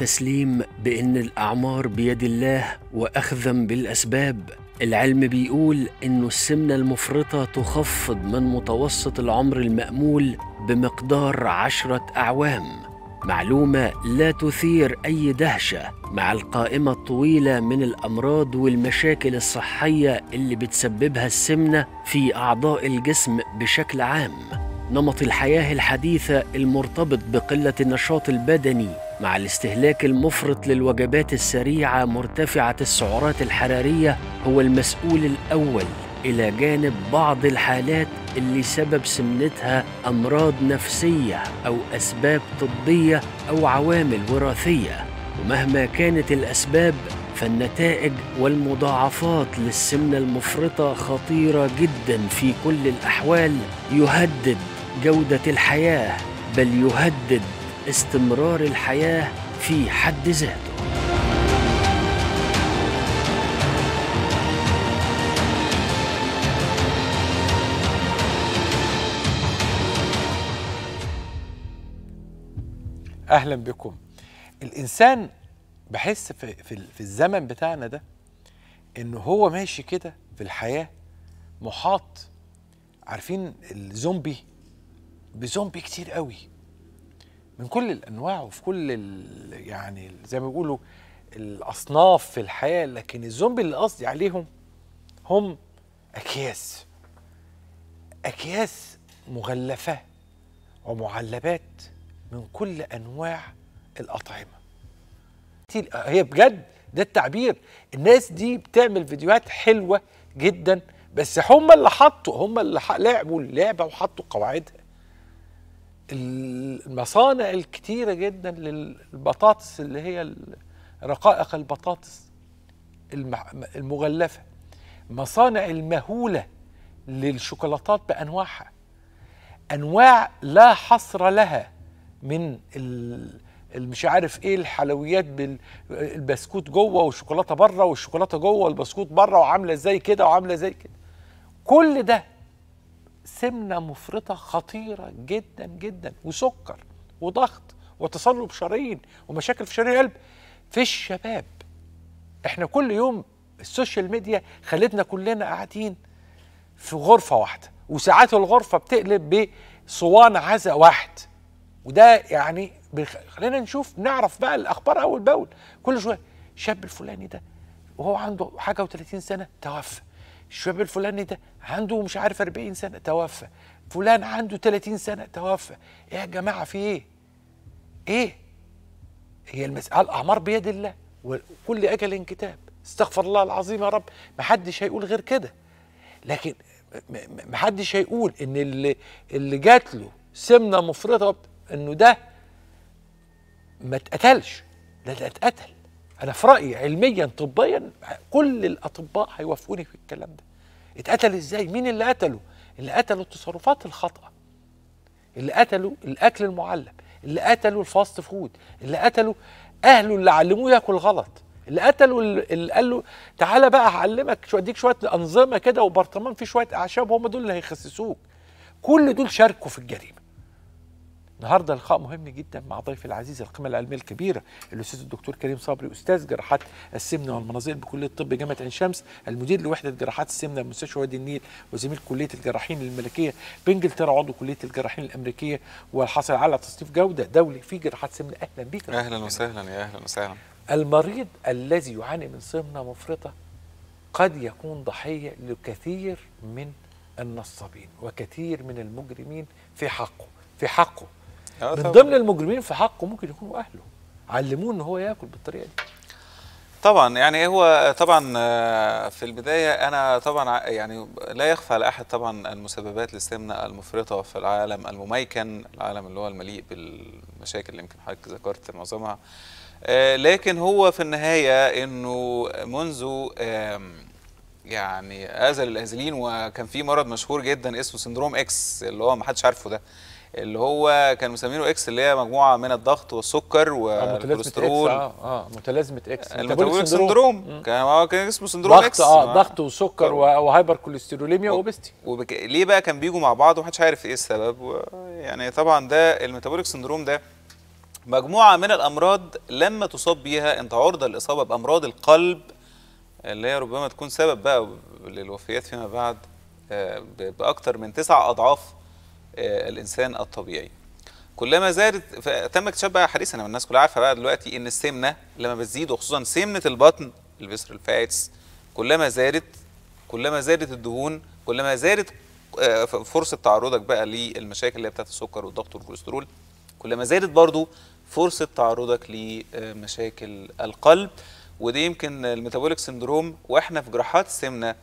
التسليم بإن الأعمار بيد الله وأخذا بالأسباب العلم بيقول إنه السمنة المفرطة تخفض من متوسط العمر المأمول بمقدار عشرة أعوام معلومة لا تثير أي دهشة مع القائمة الطويلة من الأمراض والمشاكل الصحية اللي بتسببها السمنة في أعضاء الجسم بشكل عام نمط الحياه الحديثه المرتبط بقله النشاط البدني مع الاستهلاك المفرط للوجبات السريعه مرتفعه السعرات الحراريه هو المسؤول الاول الى جانب بعض الحالات اللي سبب سمنتها امراض نفسيه او اسباب طبيه او عوامل وراثيه ومهما كانت الاسباب فالنتائج والمضاعفات للسمنه المفرطه خطيره جدا في كل الاحوال يهدد جودة الحياة بل يهدد استمرار الحياة في حد ذاته اهلا بكم الانسان بحس في, في, الزمن بتاعنا ده ان هو ماشي كده في الحياه محاط عارفين الزومبي بزومبي كتير قوي من كل الانواع وفي كل يعني زي ما بيقولوا الاصناف في الحياه لكن الزومبي اللي قصدي عليهم هم اكياس اكياس مغلفه ومعلبات من كل انواع الاطعمه هي بجد ده التعبير الناس دي بتعمل فيديوهات حلوه جدا بس هم اللي حطوا هم اللي لعبوا اللعبه وحطوا قواعدها المصانع الكتيرة جدا للبطاطس اللي هي رقائق البطاطس المغلفة مصانع المهولة للشوكولاتات بأنواعها أنواع لا حصر لها من مش عارف ايه الحلويات بالبسكوت جوه والشوكولاته بره والشوكولاته جوه والبسكوت بره وعامله زي كده وعامله زي كده كل ده سمنه مفرطه خطيره جدا جدا وسكر وضغط وتصلب شرايين ومشاكل في شرايين القلب في الشباب احنا كل يوم السوشيال ميديا خلتنا كلنا قاعدين في غرفه واحده وساعات الغرفه بتقلب بصوان عزاء واحد وده يعني خلينا نشوف نعرف بقى الاخبار اول باول كل شويه شاب الفلاني ده وهو عنده حاجه و30 سنه توفى الشباب الفلاني ده عنده مش عارف 40 سنه توفى فلان عنده 30 سنه توفى ايه يا جماعه في ايه ايه هي المساله الاعمار بيد الله وكل اجل كتاب استغفر الله العظيم يا رب ما حدش هيقول غير كده لكن ما حدش هيقول ان اللي اللي جات له سمنه مفرطه انه ده ما اتقتلش ده اتقتل انا في رايي علميا طبيا كل الاطباء هيوافقوني في الكلام ده اتقتل ازاي مين اللي قتله اللي قتله التصرفات الخاطئه اللي قتله الاكل المعلب اللي قتله الفاست فود اللي قتله اهله اللي علموه ياكل غلط اللي قتله اللي قال له تعالى بقى هعلمك شو اديك شويه انظمه كده وبرطمان فيه شويه اعشاب هم دول اللي هيخسسوك كل دول شاركوا في الجريمه النهارده لقاء مهم جدا مع ضيفي العزيز القيمه العلميه الكبيره الاستاذ الدكتور كريم صبري استاذ جراحات السمنه والمناظير بكليه الطب جامعه عين شمس المدير لوحده جراحات السمنه بمستشفى وادي النيل وزميل كليه الجراحين الملكيه بانجلترا عضو كليه الجراحين الامريكيه والحاصل على تصنيف جوده دولي في جراحات سمنه اهلا بيك اهلا وسهلا يا اهلا وسهلا المريض الذي يعاني من سمنه مفرطه قد يكون ضحيه لكثير من النصابين وكثير من المجرمين في حقه في حقه آه، من ضمن المجرمين في حقه ممكن يكونوا اهله علموه ان هو ياكل بالطريقه دي طبعا يعني هو طبعا آه، في البدايه انا طبعا يعني لا يخفى على احد طبعا المسببات للسمنه المفرطه في العالم المميكن العالم اللي هو المليء بالمشاكل اللي يمكن حضرتك ذكرت معظمها آه، لكن هو في النهايه انه منذ يعني ازل الازلين وكان في مرض مشهور جدا اسمه سندروم اكس اللي هو ما حدش عارفه ده اللي هو كان مسمينه اكس اللي هي مجموعه من الضغط والسكر آه، والكوليسترول اه متلازمه اكس اه متلازمه اكس آه، سندروم كان هو كان اسمه سندروم اكس اه ضغط وسكر وهايبر كوليستروليميا واوبستي وبك... ليه بقى كان بيجوا مع بعض ومحدش عارف ايه السبب و... يعني طبعا ده الميتابوليك سندروم ده مجموعه من الامراض لما تصاب بيها انت عرضه للاصابه بامراض القلب اللي هي ربما تكون سبب بقى للوفيات فيما بعد آه، باكثر من تسع اضعاف آه، الانسان الطبيعي كلما زادت فتم اكتشاف بقى حديثا الناس كلها عارفه بقى دلوقتي ان السمنه لما بتزيد وخصوصا سمنه البطن الفيسر الفاتس كلما زادت كلما زادت الدهون كلما زادت آه، فرصه تعرضك بقى للمشاكل اللي هي بتاعت السكر والضغط والكوليسترول كلما زادت برضو فرصه تعرضك لمشاكل القلب وده يمكن الميتابوليك سندروم واحنا في جراحات السمنه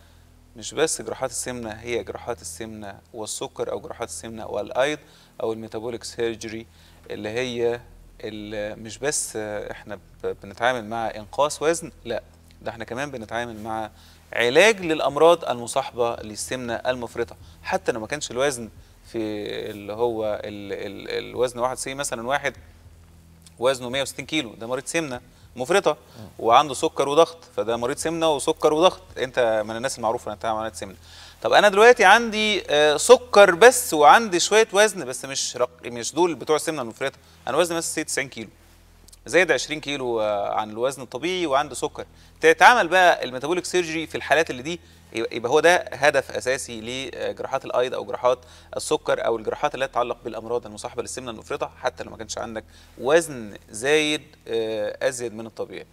مش بس جراحات السمنه هي جراحات السمنه والسكر او جراحات السمنه والايض او الميتابوليك سيرجري اللي هي اللي مش بس احنا بنتعامل مع انقاص وزن لا ده احنا كمان بنتعامل مع علاج للامراض المصاحبه للسمنه المفرطه حتى لو ما كانش الوزن في اللي هو ال ال الوزن واحد سي مثلا واحد وزنه 160 كيلو ده مريض سمنه مفرطه وعنده سكر وضغط فده مريض سمنه وسكر وضغط انت من الناس المعروفه ان انت عملت سمنه طب انا دلوقتي عندي آه، سكر بس وعندي شويه وزن بس مش رق... مش دول بتوع السمنه المفرطه انا وزني بس 90 كيلو زايد 20 كيلو آه، عن الوزن الطبيعي وعنده سكر تتعمل بقى الميتابوليك سيرجري في الحالات اللي دي يبقى هو ده هدف اساسي لجراحات الايض او جراحات السكر او الجراحات اللي تتعلق بالامراض المصاحبه للسمنه المفرطه حتى لو ما كانش عندك وزن زايد آه، ازيد من الطبيعي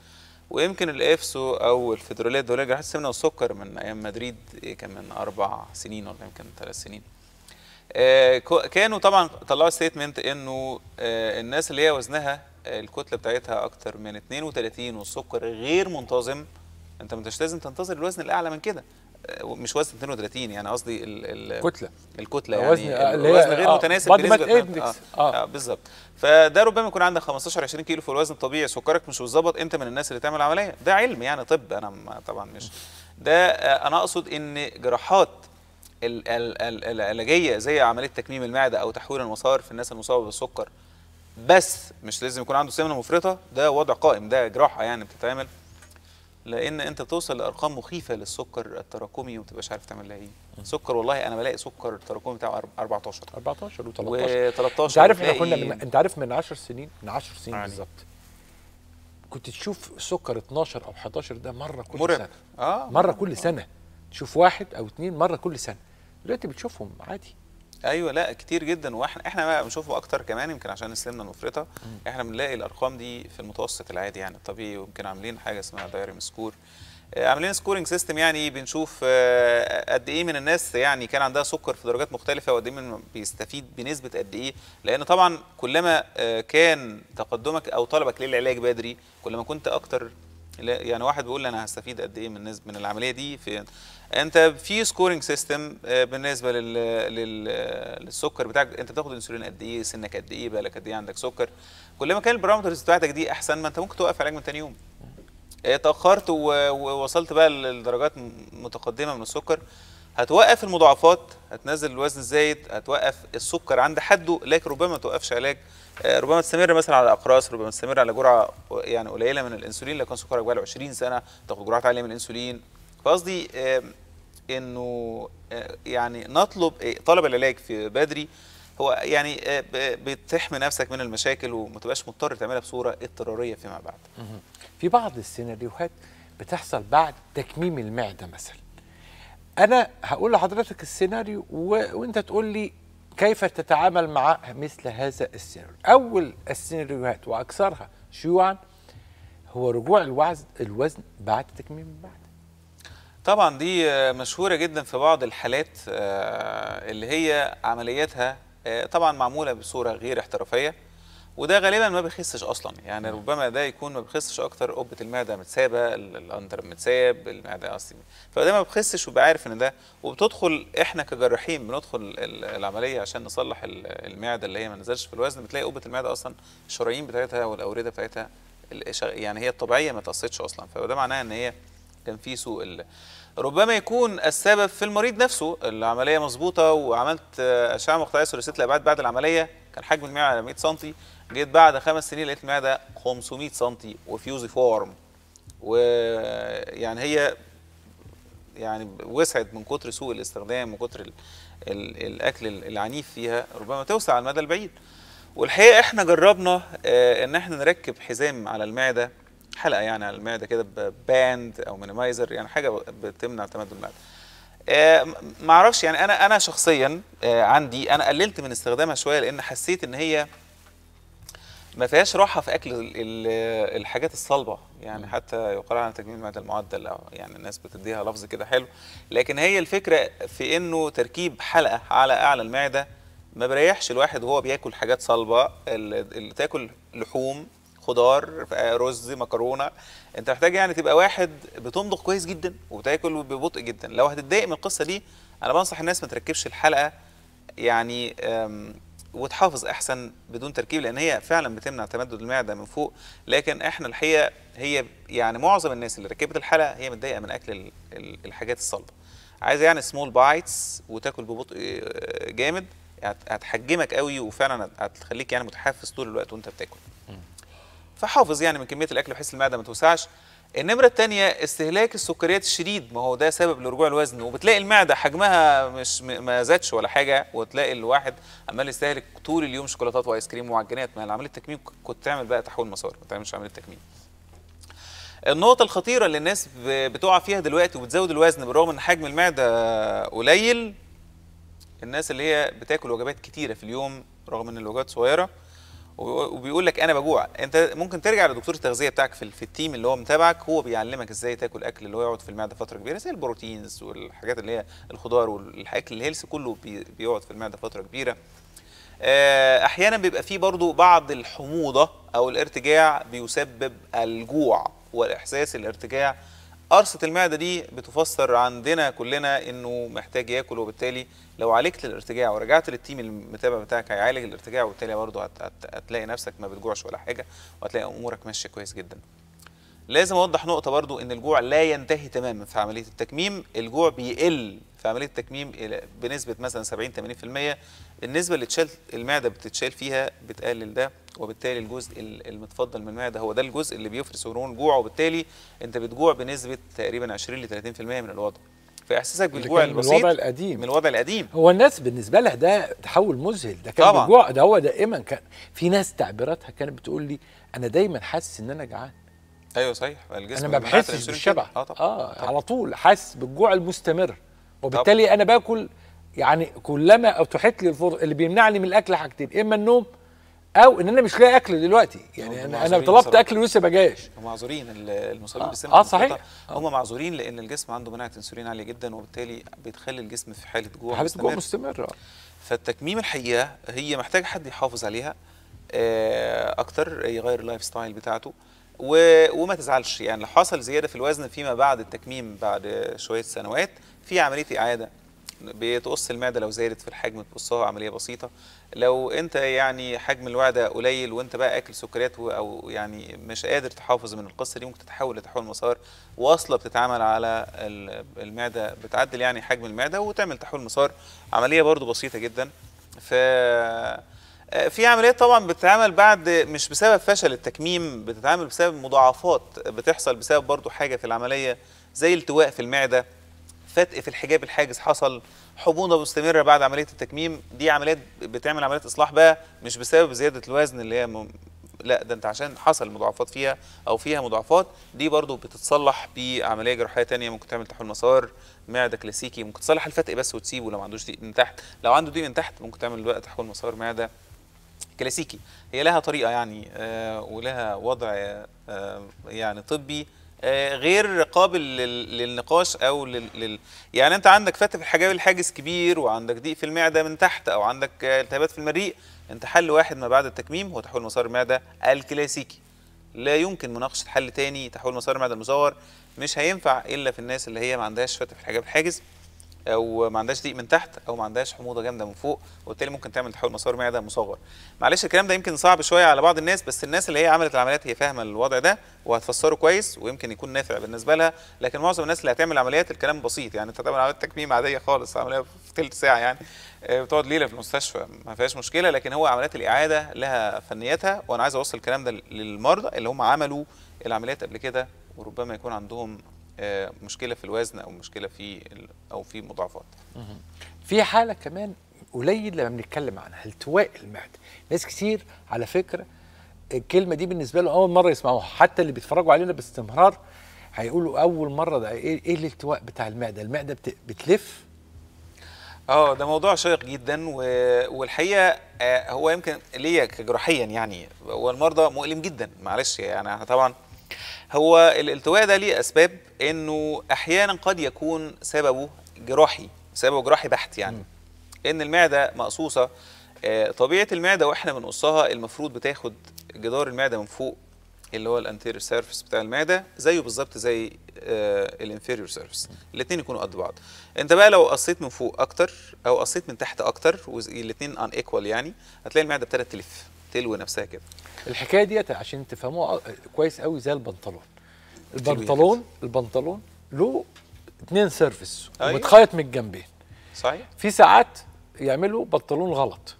ويمكن الافسو او الفيدراليه الدوليه جراحات السمنه والسكر من ايام مدريد إيه كان من اربع سنين ولا يمكن ثلاث سنين آه، كانوا طبعا طلعوا ستيتمنت انه آه، الناس اللي هي وزنها الكتله بتاعتها اكتر من 32 والسكر غير منتظم انت مش لازم تنتظر الوزن الاعلى من كده مش وزن 32 يعني قصدي الكتله الكتله يعني وزن آه، الوزن غير آه متناسب بنسبه اه, آه, آه بالظبط فده ربما يكون عندك 15 20 كيلو في الوزن الطبيعي سكرك مش متظبط انت من الناس اللي تعمل عمليه ده علم يعني طب انا طبعا مش ده آه، انا اقصد ان جراحات العلاجيه زي عمليه تكميم المعده او تحويل المسار في الناس المصابه بالسكر بس مش لازم يكون عنده سمنه مفرطه ده وضع قائم ده جراحه يعني بتتعمل لان انت توصل لارقام مخيفه للسكر التراكمي وما تبقاش عارف تعمل لها ايه سكر والله انا بلاقي سكر التراكمي بتاعه 14 14 و13 و13 انت عارف احنا كنا من... انت عارف من 10 سنين من 10 سنين يعني. بالظبط كنت تشوف سكر 12 او 11 ده مره كل مرة. سنه اه مره كل سنه تشوف واحد او اثنين مره كل سنه دلوقتي بتشوفهم عادي ايوه لا كتير جدا واحنا احنا بقى بنشوفه اكتر كمان يمكن عشان السمنه المفرطه احنا بنلاقي الارقام دي في المتوسط العادي يعني الطبيعي ويمكن عاملين حاجه اسمها دايرم سكور آه، عاملين سكورنج سيستم يعني بنشوف آه، قد ايه من الناس يعني كان عندها سكر في درجات مختلفه وقد ايه بيستفيد بنسبه قد ايه لان طبعا كلما آه، كان تقدمك او طلبك للعلاج بدري كلما كنت اكتر يعني واحد بيقول انا هستفيد قد ايه من من العمليه دي في انت في سكورنج سيستم آه، بالنسبه لل... لل... للسكر بتاعك انت بتاخد انسولين قد ايه سنك قد ايه بقالك قد ايه عندك سكر كل ما كان البارامترز بتاعتك دي احسن ما انت ممكن توقف علاج من ثاني يوم آه، اتاخرت ووصلت بقى لدرجات متقدمه من السكر هتوقف المضاعفات هتنزل الوزن الزايد هتوقف السكر عند حده لكن ربما ما توقفش علاج آه، ربما تستمر مثلا على اقراص ربما تستمر على جرعه يعني قليله من الانسولين لكن سكرك بقى 20 سنه تاخد جرعات عاليه من الانسولين فقصدي انه آه، يعني نطلب آه، طلب العلاج في بدري هو يعني بتحمي نفسك من المشاكل وما تبقاش مضطر تعملها بصوره اضطراريه فيما بعد. في بعض السيناريوهات بتحصل بعد تكميم المعده مثلا. انا هقول لحضرتك السيناريو و... وانت تقول لي كيف تتعامل مع مثل هذا السيناريو أول السيناريوهات وأكثرها شيوعا هو رجوع الوزن الوزن بعد تكميم المعدة طبعا دي آه، مشهورة جدا في بعض الحالات آه، اللي هي عملياتها آه، طبعا معمولة بصورة غير احترافية وده غالبا ما بيخسش اصلا يعني ربما ده يكون ما بيخسش اكتر قبه المعده متسابه الاندر متساب المعده اصلا فده ما بيخسش وبيبقى عارف ان ده وبتدخل احنا كجراحين بندخل العمليه عشان نصلح المعده اللي هي ما نزلش في الوزن بتلاقي قبه المعده اصلا الشرايين بتاعتها والاورده بتاعتها يعني هي الطبيعيه ما تقصتش اصلا فده معناه ان هي كان في سوء ال... ربما يكون السبب في المريض نفسه العمليه مظبوطه وعملت اشعه مقطعيه ثلاثيه الابعاد بعد العمليه كان حجم المعده على 100 سم جيت بعد خمس سنين لقيت المعده 500 سم وفيوزي فورم ويعني هي يعني وسعت من كتر سوء الاستخدام وكتر ال ال الاكل العنيف فيها ربما توسع على المدى البعيد والحقيقه احنا جربنا آه ان احنا نركب حزام على المعده حلقه يعني على المعده كده باند او مينيمايزر يعني حاجه بتمنع تمدد المعده آه، ما اعرفش يعني انا انا شخصيا آه، عندي انا قللت من استخدامها شويه لان حسيت ان هي ما فيهاش راحه في اكل الحاجات الصلبه يعني حتى يقال عن تجميل المعده المعدل او يعني الناس بتديها لفظ كده حلو لكن هي الفكره في انه تركيب حلقه على اعلى المعده ما بريحش الواحد وهو بياكل حاجات صلبه اللي تاكل لحوم خضار رز مكرونه انت محتاج يعني تبقى واحد بتمضغ كويس جدا وبتاكل ببطء جدا لو هتتضايق من القصه دي انا بنصح الناس ما تركبش الحلقه يعني وتحافظ احسن بدون تركيب لان هي فعلا بتمنع تمدد المعده من فوق لكن احنا الحقيقه هي يعني معظم الناس اللي ركبت الحلقه هي متضايقه من اكل الحاجات الصلبه عايز يعني سمول بايتس وتاكل ببطء آه، جامد هتحجمك قوي وفعلا هتخليك يعني متحفز طول الوقت وانت بتاكل فحافظ يعني من كميه الاكل بحيث المعده ما توسعش النمرة الثانية استهلاك السكريات الشديد ما هو ده سبب لرجوع الوزن وبتلاقي المعدة حجمها مش ما زادش ولا حاجة وتلاقي الواحد عمال يستهلك طول اليوم شوكولاتات وايس كريم ومعجنات ما عملية التكميم كنت تعمل بقى تحويل مسار ما تعملش عملية تكميم. النقطة الخطيرة اللي الناس بتقع فيها دلوقتي وبتزود الوزن بالرغم ان حجم المعدة قليل الناس اللي هي بتاكل وجبات كتيرة في اليوم رغم ان الوجبات صغيرة وبيقول لك انا بجوع انت ممكن ترجع لدكتور التغذيه بتاعك في, التيم اللي هو متابعك هو بيعلمك ازاي تاكل اكل اللي هو يقعد في المعده فتره كبيره زي البروتينز والحاجات اللي هي الخضار والاكل الهيلث كله بيقعد في المعده فتره كبيره آه، احيانا بيبقى فيه برضو بعض الحموضه او الارتجاع بيسبب الجوع والاحساس الارتجاع قرصة المعدة دي بتفسر عندنا كلنا انه محتاج ياكل وبالتالي لو عالجت الارتجاع ورجعت للتيم المتابع بتاعك هيعالج الارتجاع وبالتالي برضه هتلاقي نفسك ما بتجوعش ولا حاجة وهتلاقي امورك ماشية كويس جدا. لازم اوضح نقطة برضه ان الجوع لا ينتهي تماما في عملية التكميم الجوع بيقل في عمليه التكميم بنسبه مثلا 70 80% النسبه اللي تشال المعده بتتشال فيها بتقلل ده وبالتالي الجزء المتفضل من المعده هو ده الجزء اللي بيفرز هرمون الجوع وبالتالي انت بتجوع بنسبه تقريبا 20 ل 30% من الوضع فاحساسك بالجوع البسيط من الوضع القديم من الوضع القديم هو الناس بالنسبه لها ده تحول مذهل ده كان الجوع بالجوع ده هو دائما كان في ناس تعبيراتها كانت بتقول لي انا دايما حاسس ان انا جعان ايوه صحيح الجسم انا ما بحسش بالشبع اه, طبعًا. آه طبعًا. على طول حاسس بالجوع المستمر وبالتالي طب. انا باكل يعني كلما اتحت لي الفرصه اللي بيمنعني من الاكل حاجتين اما النوم او ان انا مش لاقي اكل دلوقتي يعني انا انا طلبت اكل ولسه ما جاش معذورين المصابين آه، بالسمنه اه صحيح آه. هم معذورين لان الجسم عنده مناعه انسولين عاليه جدا وبالتالي بتخلي الجسم في حاله جوع حاله جوع مستمره فالتكميم الحقيقه هي محتاجه حد يحافظ عليها آه، اكتر يغير اللايف ستايل بتاعته وما تزعلش يعني لو حصل زياده في الوزن فيما بعد التكميم بعد شويه سنوات في عمليه اعاده بتقص المعده لو زادت في الحجم تقصها عمليه بسيطه لو انت يعني حجم الوعده قليل وانت بقى اكل سكريات او يعني مش قادر تحافظ من القصه دي ممكن تتحول لتحول مسار واصله بتتعمل على المعده بتعدل يعني حجم المعده وتعمل تحول مسار عمليه برضو بسيطه جدا ف في عمليات طبعا بتتعمل بعد مش بسبب فشل التكميم بتتعمل بسبب مضاعفات بتحصل بسبب برضو حاجه في العمليه زي التواء في المعده فتق في الحجاب الحاجز حصل حموضه مستمره بعد عمليه التكميم دي عمليات بتعمل عمليات اصلاح بقى مش بسبب زياده الوزن اللي هي م... لا ده انت عشان حصل مضاعفات فيها او فيها مضاعفات دي برضو بتتصلح بعمليه جراحيه تانية ممكن تعمل تحويل مسار معده كلاسيكي ممكن تصلح الفتق بس وتسيبه لو ما عندوش ضيق من تحت لو عنده ضيق من تحت ممكن تعمل بقى تحويل مسار معده كلاسيكي هي لها طريقه يعني آه ولها وضع آه يعني طبي غير قابل للنقاش او لل... يعني انت عندك فتح في الحجاب الحاجز كبير وعندك ضيق في المعده من تحت او عندك التهابات في المريء انت حل واحد ما بعد التكميم هو تحويل مسار المعده الكلاسيكي لا يمكن مناقشه حل تاني تحويل مسار المعده المزور مش هينفع الا في الناس اللي هي ما عندهاش فتح في الحجاب الحاجز او ما عندهاش ضيق من تحت او ما عندهاش حموضه جامده من فوق وبالتالي ممكن تعمل تحول مسار معده مصغر معلش الكلام ده يمكن صعب شويه على بعض الناس بس الناس اللي هي عملت العمليات هي فاهمه الوضع ده وهتفسره كويس ويمكن يكون نافع بالنسبه لها لكن معظم الناس اللي هتعمل عمليات الكلام بسيط يعني انت تعمل عمليه تكميم عاديه خالص عمليه في ثلث ساعه يعني آه، بتقعد ليله في المستشفى ما فيهاش مشكله لكن هو عمليات الاعاده لها فنياتها وانا عايز اوصل الكلام ده للمرضى اللي هم عملوا العمليات قبل كده وربما يكون عندهم آه، مشكله في الوزن او مشكله في او في مضاعفات في حاله كمان قليل لما بنتكلم عنها التواء المعده ناس كتير على فكره الكلمه دي بالنسبه لهم اول مره يسمعوها حتى اللي بيتفرجوا علينا باستمرار هيقولوا اول مره ده ايه, إيه الالتواء بتاع المعده المعده بت... بتلف اه ده موضوع شيق جدا والحقيقه آه، هو يمكن ليا كجراحيا يعني والمرضى مؤلم جدا معلش يعني احنا طبعا هو الالتواء ده ليه اسباب انه احيانا قد يكون سببه جراحي سببه جراحي بحت يعني م. ان المعده مقصوصه آه، طبيعه المعده واحنا بنقصها المفروض بتاخد جدار المعده من فوق اللي هو الانتيريور سيرفيس بتاع المعده زيه بالظبط زي الانفيريور سيرفيس الاثنين يكونوا قد بعض انت بقى لو قصيت من فوق اكتر او قصيت من تحت اكتر والاثنين ان ايكوال يعني هتلاقي المعده ابتدت تلف تلوي نفسها كده الحكايه ديت عشان تفهموها كويس قوي زي البنطلون البنطلون البنطلون له اثنين سيرفيس أيوه. ومتخيط من الجنبين صحيح في ساعات يعملوا بنطلون غلط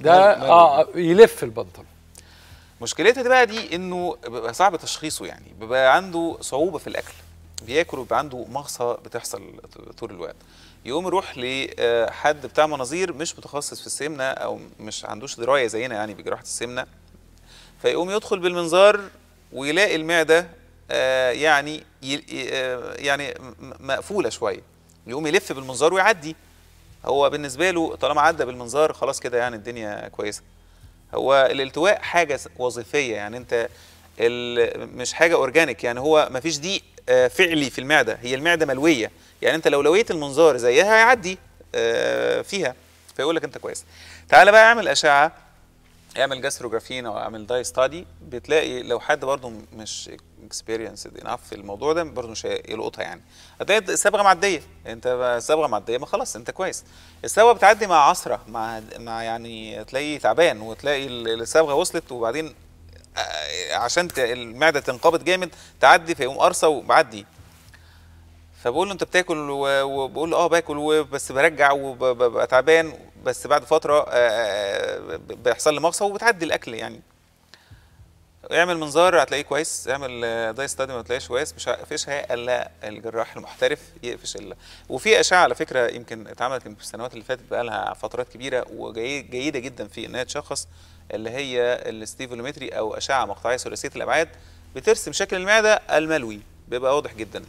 ده مالو. اه يلف البنطلون مشكلتها دي بقى دي انه بيبقى صعب تشخيصه يعني بيبقى عنده صعوبه في الاكل بياكل وبيبقى عنده مغصه بتحصل طول الوقت يقوم يروح لحد آه، بتاع مناظير مش متخصص في السمنه او مش عندوش درايه زينا يعني بجراحه السمنه فيقوم يدخل بالمنظار ويلاقي المعده آه، يعني آه، يعني مقفوله شويه يقوم يلف بالمنظار ويعدي هو بالنسبه له طالما عدى بالمنظار خلاص كده يعني الدنيا كويسه هو الالتواء حاجه وظيفيه يعني انت مش حاجه اورجانيك يعني هو ما فيش ضيق فعلي في المعده هي المعده ملويه يعني انت لو لويت المنظار زيها هيعدي آه، فيها فيقول لك انت كويس تعالى بقى اعمل اشعه اعمل جاستروجرافين او اعمل داي ستادي بتلاقي لو حد برضه مش اكسبيرينسد انف في الموضوع ده برضه مش هيلقطها يعني هتلاقي الصبغه معديه انت الصبغه معديه ما خلاص انت كويس الصبغه بتعدي مع عصره مع مع يعني تلاقي تعبان وتلاقي الصبغه وصلت وبعدين آه، عشان المعده تنقبض جامد تعدي فيقوم قرصه وبعدي فبقول له انت بتاكل وبقول له اه باكل بس برجع وببقى تعبان بس بعد فتره آه، آه، آه، بيحصل لي مغصه وبتعدي الاكل يعني اعمل منظار هتلاقيه كويس اعمل داي ستادي ما تلاقيش كويس مش هيقفشها الا الجراح المحترف يقفش الا وفي اشعه على فكره يمكن اتعملت في السنوات اللي فاتت بقى لها فترات كبيره وجيده جدا في انها تشخص اللي هي الستيفولومتري او اشعه مقطعيه ثلاثيه الابعاد بترسم شكل المعده الملوي بيبقى واضح جدا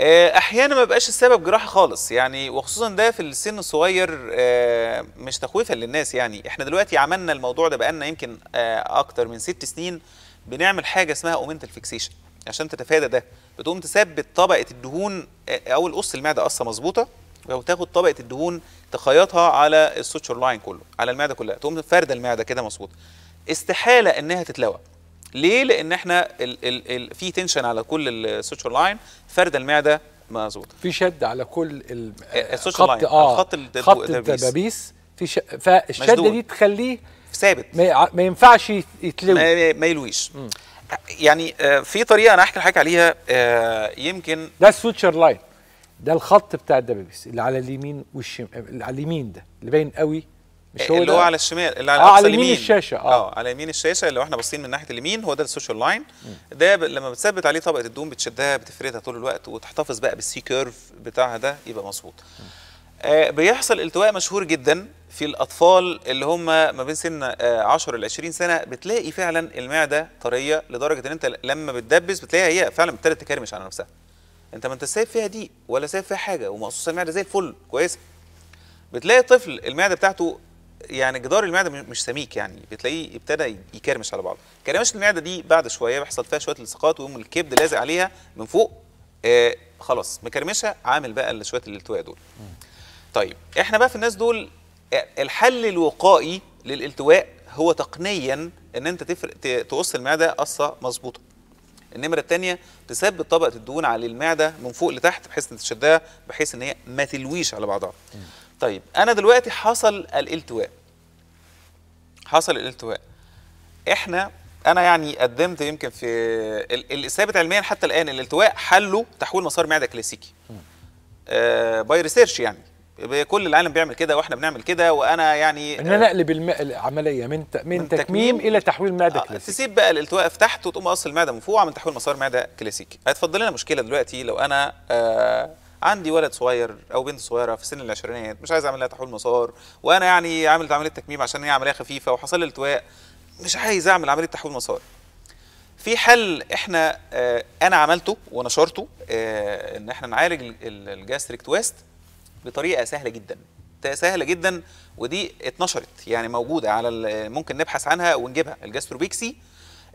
آه، احيانا ما بقاش السبب جراحه خالص يعني وخصوصا ده في السن الصغير آه، مش تخويفا للناس يعني احنا دلوقتي عملنا الموضوع ده بقالنا يمكن آه، اكتر من ست سنين بنعمل حاجه اسمها اومنتال فيكسيشن عشان تتفادى ده بتقوم تثبت طبقه الدهون او القص المعده قصه مظبوطه وتاخد طبقه الدهون تخيطها على السوتشر لاين كله على المعده كلها تقوم فارده المعده كده مظبوط استحاله انها تتلوى ليه لان احنا ال ال ال في تنشن على كل السوتشر لاين فرد المعده مظبوط في شد على كل السوتشر لاين آه, آه، خط آه، الدبابيس في ش... فالشده دي تخليه ثابت ما, ما ينفعش يتلوي ما, ما يلويش مم. يعني آه، في طريقه انا احكي لحضرتك عليها يمكن ده السوتشر لاين ده الخط بتاع الدبابيس اللي على اليمين والشمال على اليمين ده اللي باين قوي مش هو اللي هو على الشمال اللي على آه على يمين, الشاشه اه, آه على يمين الشاشه اللي احنا باصين من ناحيه اليمين هو ده السوشيال لاين ده ب... لما بتثبت عليه طبقه الدوم بتشدها بتفردها طول الوقت وتحتفظ بقى بالسي كيرف بتاعها ده يبقى مظبوط آه بيحصل التواء مشهور جدا في الاطفال اللي هم ما بين سن 10 ل 20 سنه بتلاقي فعلا المعده طريه لدرجه ان انت لما بتدبس بتلاقيها هي فعلا ابتدت تكرمش على نفسها انت ما انت سايب فيها دي ولا سايب فيها حاجه ومقصوصه المعده زي الفل كويس بتلاقي الطفل المعده بتاعته يعني جدار المعده مش سميك يعني بتلاقيه ابتدى يكرمش على بعضه كرمشه المعده دي بعد شويه بيحصل فيها شويه التصاقات ويقوم الكبد لازق عليها من فوق آه خلاص مكرمشه عامل بقى شويه الالتواء دول طيب احنا بقى في الناس دول آه، الحل الوقائي للالتواء هو تقنيا ان انت تفرق تقص المعده قصه مظبوطه النمره الثانيه تثبت طبقه الدهون على المعده من فوق لتحت بحيث ان تشدها بحيث ان هي ما تلويش على بعضها طيب انا دلوقتي حصل الالتواء حصل الالتواء احنا انا يعني قدمت يمكن في الثابت علميا حتى الان الالتواء حله تحويل مسار معده كلاسيكي آه باي ريسيرش يعني كل العالم بيعمل كده واحنا بنعمل كده وانا يعني ان انا اقلب العمليه من من, تكميم, تكميم الى تحويل معده آه كلاسيكي تسيب بقى الالتواء في تحت وتقوم اصل المعده من فوق عمل تحويل مسار معده كلاسيكي هيتفضل لنا مشكله دلوقتي لو انا آه عندي ولد صغير او بنت صغيره في سن العشرينات مش عايز اعمل لها تحويل مسار وانا يعني عامل عمليه تكميم عشان هي عمليه خفيفه وحصل التواء مش عايز اعمل عمليه تحويل مسار في حل احنا اه انا عملته ونشرته اه ان احنا نعالج الجاستريك تويست بطريقه سهله جدا سهله جدا ودي اتنشرت يعني موجوده على ممكن نبحث عنها ونجيبها الجاستروبيكسي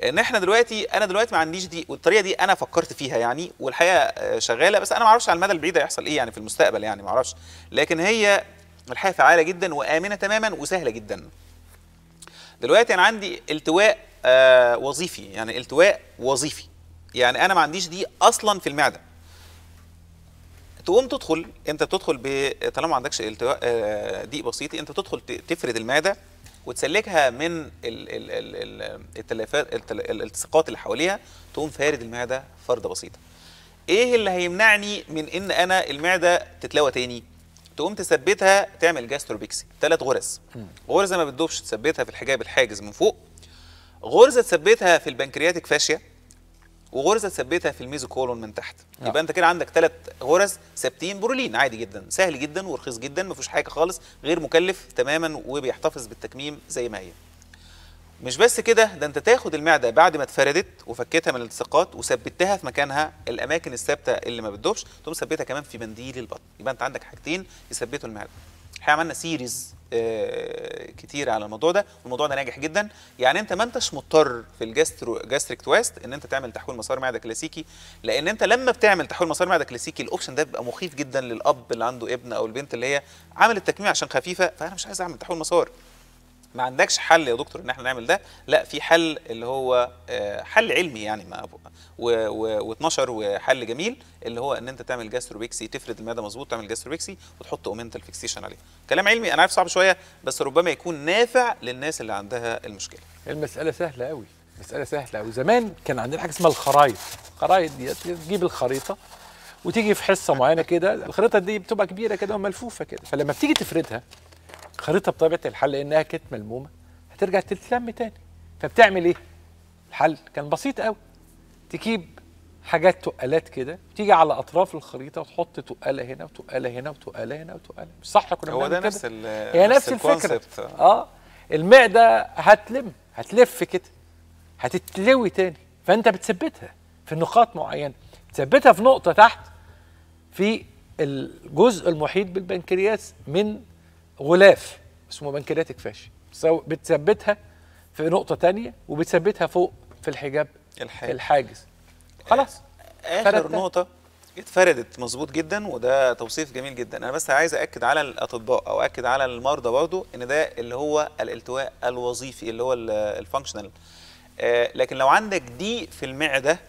ان احنا دلوقتي انا دلوقتي ما عنديش دي والطريقه دي انا فكرت فيها يعني والحقيقه آه، شغاله بس انا ما اعرفش على المدى البعيد هيحصل ايه يعني في المستقبل يعني ما اعرفش لكن هي الحقيقه فعاله جدا وامنه تماما وسهله جدا دلوقتي انا عندي التواء آه، وظيفي يعني التواء وظيفي يعني انا ما عنديش دي اصلا في المعده تقوم تدخل انت بتدخل طالما ما عندكش التواء آه، ضيق بسيط انت تدخل تفرد المعده وتسلكها من التلفات الالتصاقات اللي حواليها تقوم فارد المعده فرده بسيطه ايه اللي هيمنعني من ان انا المعده تتلوى تاني تقوم تثبتها تعمل جاستروبيكسي ثلاث غرز غرزه ما بتدوبش تثبتها في الحجاب الحاجز من فوق غرزه تثبتها في البنكرياتيك فاشيه وغرزه تثبتها في الميزوكولون من تحت نعم. يبقى انت كده عندك ثلاث غرز ثابتين برولين عادي جدا سهل جدا ورخيص جدا ما فيهوش حاجه خالص غير مكلف تماما وبيحتفظ بالتكميم زي ما هي مش بس كده ده انت تاخد المعده بعد ما اتفردت وفكيتها من الالتصاقات وثبتها في مكانها الاماكن الثابته اللي ما بتدوبش تقوم ثبتها كمان في منديل البطن يبقى انت عندك حاجتين يثبتوا المعده احنا عملنا سيريز آه، كتير على الموضوع ده والموضوع ده ناجح جدا يعني انت ما انتش مضطر في الجاسترو جاستريك تويست ان انت تعمل تحويل مسار معده كلاسيكي لان انت لما بتعمل تحويل مسار معده كلاسيكي الاوبشن ده بيبقى مخيف جدا للاب اللي عنده ابن او البنت اللي هي عملت تكميم عشان خفيفه فانا مش عايز اعمل تحويل مسار ما عندكش حل يا دكتور ان احنا نعمل ده لا في حل اللي هو آه، حل علمي يعني ما واتنشر وحل جميل اللي هو ان انت تعمل جاستروبيكسي تفرد المعده مظبوط تعمل جاستروبيكسي وتحط اومنتال فيكسيشن عليه كلام علمي انا عارف صعب شويه بس ربما يكون نافع للناس اللي عندها المشكله المساله سهله قوي مساله سهله قوي زمان كان عندنا حاجه اسمها الخرايط الخرايط دي تجيب الخريطه وتيجي في حصه معينه كده الخريطه دي بتبقى كبيره كده وملفوفه كده فلما بتيجي تفردها خريطه بطبيعه الحال لانها كانت ملمومه هترجع تتلم تاني فبتعمل ايه؟ الحل كان بسيط قوي تجيب حاجات تقالات كده تيجي على اطراف الخريطه وتحط تقاله هنا وتقاله هنا وتقاله هنا وتقاله مش صح كنا هو ده نفس هي نفس الفكره اه المعده هتلم هتلف كده هتتلوي تاني فانت بتثبتها في نقاط معينه بتثبتها في نقطه تحت في الجزء المحيط بالبنكرياس من غلاف اسمه بنكرياتك فاشي بتثبتها في نقطه تانية وبتثبتها فوق في الحجاب الحاجز, الحاجز. خلاص آه، اخر نقطه اتفردت مظبوط جدا وده توصيف جميل جدا انا بس عايز اكد على الاطباء او اكد على المرضى برضو ان ده اللي هو الالتواء الوظيفي اللي هو الفانكشنال آه لكن لو عندك ضيق في المعده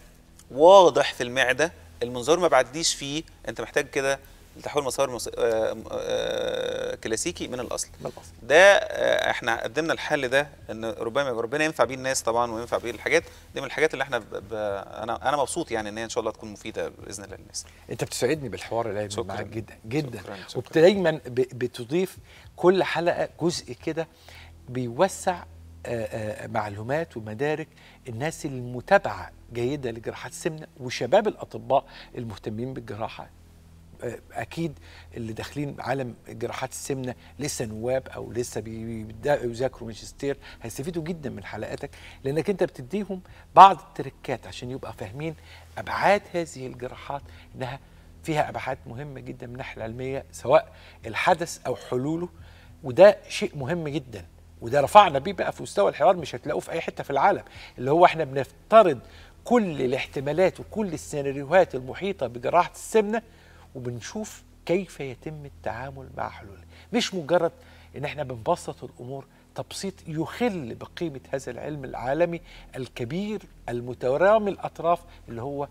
واضح في المعده المنظار ما بعديش فيه انت محتاج كده لتحويل مسار مص... آآ آه، آآ آه، كلاسيكي من الاصل بالاصل ده آه، احنا قدمنا الحل ده ان ربما ربنا ينفع بيه الناس طبعا وينفع بيه الحاجات دي من الحاجات اللي احنا ب... ب... انا انا مبسوط يعني ان هي ان شاء الله تكون مفيده باذن الله للناس انت بتسعدني بالحوار اللي معاك جدا جدا ودايما ب... بتضيف كل حلقه جزء كده بيوسع آآ معلومات ومدارك الناس المتابعه جيده لجراحات السمنه وشباب الاطباء المهتمين بالجراحه اكيد اللي داخلين عالم جراحات السمنه لسه نواب او لسه بيذاكروا ماجستير هيستفيدوا جدا من حلقاتك لانك انت بتديهم بعض التركات عشان يبقى فاهمين ابعاد هذه الجراحات انها فيها ابعاد مهمه جدا من الناحيه العلميه سواء الحدث او حلوله وده شيء مهم جدا وده رفعنا بيه بقى في مستوى الحوار مش هتلاقوه في اي حته في العالم اللي هو احنا بنفترض كل الاحتمالات وكل السيناريوهات المحيطه بجراحه السمنه وبنشوف كيف يتم التعامل مع حلول مش مجرد ان احنا بنبسط الامور تبسيط يخل بقيمه هذا العلم العالمي الكبير المترامي الاطراف اللي هو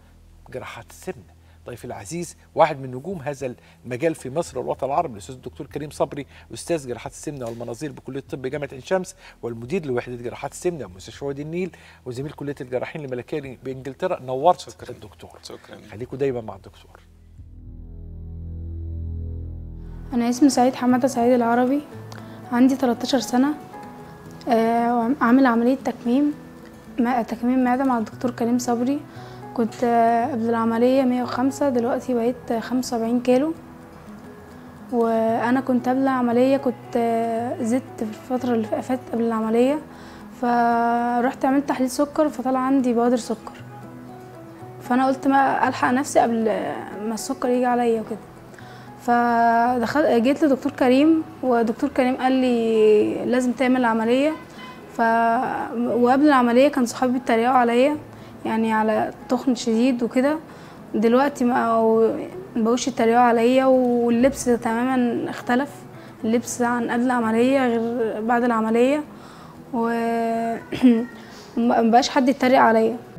جراحات السمنه طيب العزيز واحد من نجوم هذا المجال في مصر والوطن العربي الاستاذ الدكتور كريم صبري استاذ جراحات السمنه والمناظير بكليه الطب جامعه عين شمس والمدير لوحده جراحات السمنه بمستشفى وادي النيل وزميل كليه الجراحين الملكيه بانجلترا نورت شكرا. الدكتور شكرا خليكم دايما مع الدكتور أنا اسمي سعيد حمادة سعيد العربي عندي 13 سنة آه، عامل عملية تكميم تكميم معدة مع الدكتور كريم صبري كنت آه، قبل العملية 105 دلوقتي بقيت 75 كيلو وأنا كنت قبل العملية كنت آه، زدت في الفترة اللي فاتت قبل العملية فروحت عملت تحليل سكر فطلع عندي بودر سكر فأنا قلت ما ألحق نفسي قبل ما السكر يجي عليا وكده فدخلت جيت لدكتور كريم ودكتور كريم قال لي لازم تعمل عمليه ف وقبل العمليه كان صحابي بيتريقوا عليا يعني على تخن شديد وكده دلوقتي ما بقوش يتريقوا عليا واللبس تماما اختلف اللبس عن قبل العمليه غير بعد العمليه و مبقاش حد يتريق عليا